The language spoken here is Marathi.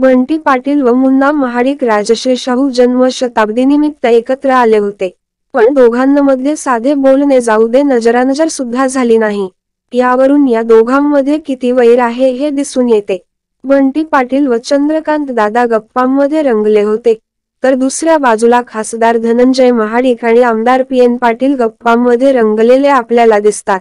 बंटी पाटील व मुन्ना महाडिक राजश्री शाहू जन्म निमित्त एकत्र आले होते पण दोघांमध्ये साधे बोलणे जाऊ दे नजरानजर सुद्धा झाली नाही यावरून या दोघांमध्ये किती वैर आहे हे दिसून येते बंटी पाटील व चंद्रकांत दादा गप्पांमध्ये रंगले होते तर दुसऱ्या बाजूला खासदार धनंजय महाडिक आणि आमदार पी एन पाटील गप्पांमध्ये रंगलेले आपल्याला दिसतात